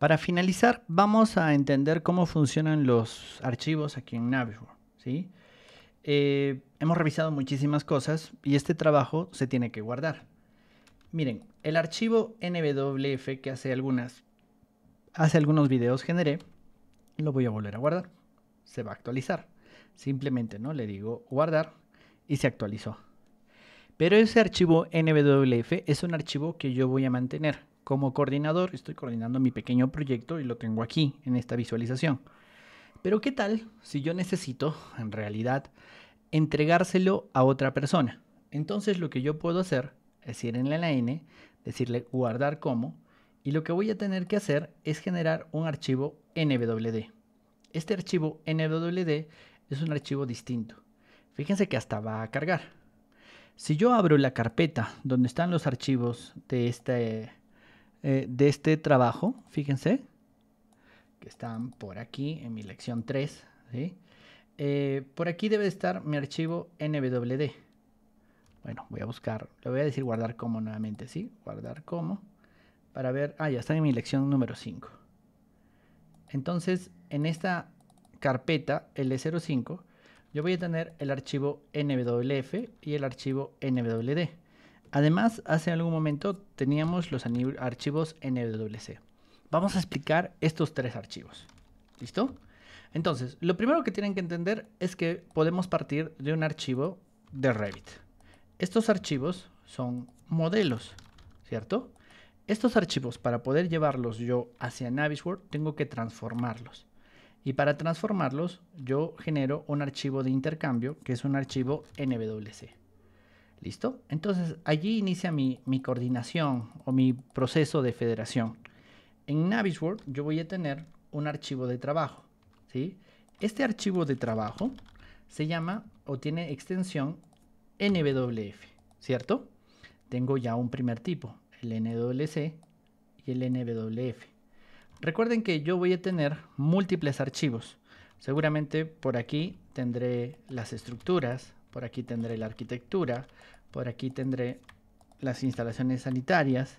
Para finalizar, vamos a entender cómo funcionan los archivos aquí en Navisworks. ¿sí? Eh, hemos revisado muchísimas cosas y este trabajo se tiene que guardar. Miren, el archivo NWF que hace, algunas, hace algunos videos generé, lo voy a volver a guardar. Se va a actualizar. Simplemente no le digo guardar y se actualizó. Pero ese archivo NWF es un archivo que yo voy a mantener como coordinador estoy coordinando mi pequeño proyecto y lo tengo aquí en esta visualización. Pero ¿qué tal si yo necesito, en realidad, entregárselo a otra persona? Entonces lo que yo puedo hacer es ir en la N, decirle guardar como, y lo que voy a tener que hacer es generar un archivo NWD. Este archivo NWD es un archivo distinto. Fíjense que hasta va a cargar. Si yo abro la carpeta donde están los archivos de este eh, de este trabajo, fíjense, que están por aquí en mi lección 3, eh, por aquí debe estar mi archivo NWD. Bueno, voy a buscar, le voy a decir guardar como nuevamente, ¿sí? Guardar como, para ver, ah, ya está en mi lección número 5. Entonces, en esta carpeta, L05, yo voy a tener el archivo NWF y el archivo NWD. Además, hace algún momento teníamos los archivos NWC. Vamos a explicar estos tres archivos. ¿Listo? Entonces, lo primero que tienen que entender es que podemos partir de un archivo de Revit. Estos archivos son modelos, ¿cierto? Estos archivos, para poder llevarlos yo hacia Navisworks, tengo que transformarlos. Y para transformarlos, yo genero un archivo de intercambio, que es un archivo NWC. ¿Listo? Entonces allí inicia mi, coordinación o mi proceso de federación. En Navisworks yo voy a tener un archivo de trabajo. ¿sí? Este archivo de trabajo se llama o tiene extensión NWF, ¿cierto? Tengo ya un primer tipo, el NWC y el NWF. Recuerden que yo voy a tener múltiples archivos. Seguramente por aquí tendré las estructuras, por aquí tendré la arquitectura, por aquí tendré las instalaciones sanitarias,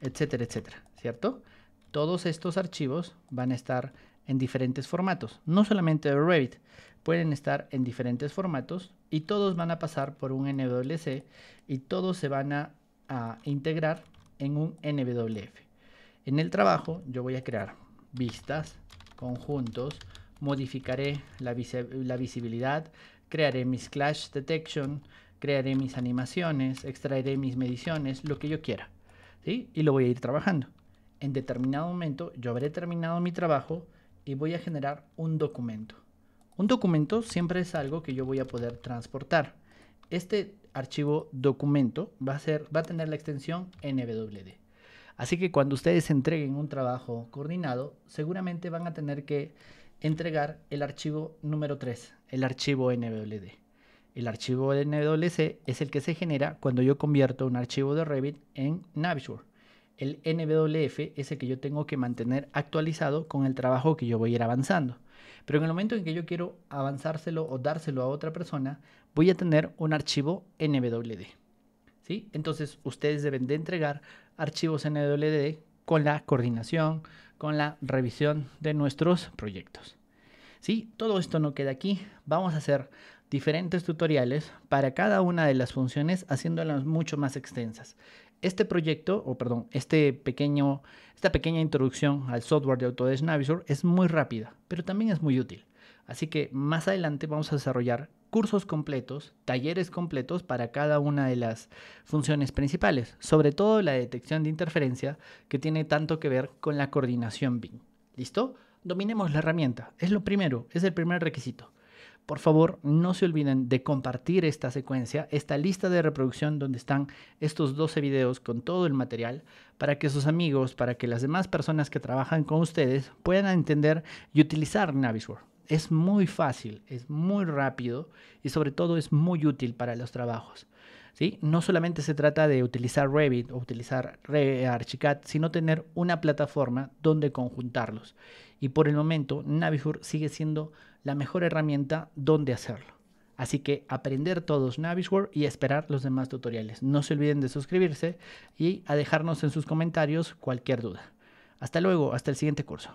etcétera, etcétera, ¿cierto? Todos estos archivos van a estar en diferentes formatos, no solamente de Revit, pueden estar en diferentes formatos y todos van a pasar por un NWC y todos se van a, integrar en un NWF. En el trabajo yo voy a crear vistas, conjuntos, modificaré la visibilidad, crearé mis clash detection, crearé mis animaciones, extraeré mis mediciones, lo que yo quiera. ¿sí? Y lo voy a ir trabajando. En determinado momento yo habré terminado mi trabajo y voy a generar un documento. Un documento siempre es algo que yo voy a poder transportar. Este archivo documento va a, ser, va a tener la extensión NWD. Así que cuando ustedes entreguen un trabajo coordinado, seguramente van a tener que entregar el archivo número 3, el archivo NWD. El archivo NWC es el que se genera cuando yo convierto un archivo de Revit en Navisworks. El NWF es el que yo tengo que mantener actualizado con el trabajo que yo voy a ir avanzando. Pero en el momento en que yo quiero avanzárselo o dárselo a otra persona, voy a tener un archivo NWD. ¿sí? Entonces ustedes deben de entregar archivos NWD con la coordinación, con la revisión de nuestros proyectos. Sí, todo esto no queda aquí. Vamos a hacer diferentes tutoriales para cada una de las funciones haciéndolas mucho más extensas. Este proyecto, o perdón, este pequeño, esta pequeña introducción al software de Autodesk Navisor es muy rápida, pero también es muy útil. Así que más adelante vamos a desarrollar cursos completos, talleres completos para cada una de las funciones principales, sobre todo la detección de interferencia que tiene tanto que ver con la coordinación BIM. ¿Listo? dominemos la herramienta. Es lo primero, es el primer requisito. Por favor, no se olviden de compartir esta secuencia, esta lista de reproducción donde están estos 12 videos con todo el material, para que sus amigos, para que las demás personas que trabajan con ustedes puedan entender y utilizar Navisworks. Es muy fácil, es muy rápido y sobre todo es muy útil para los trabajos. No solamente se trata de utilizar Revit o utilizar Archicad, sino tener una plataforma donde conjuntarlos. Y por el momento, Navisure sigue siendo la mejor herramienta donde hacerlo. Así que aprender todos Navisware y esperar los demás tutoriales. No se olviden de suscribirse y a dejarnos en sus comentarios cualquier duda. Hasta luego, hasta el siguiente curso.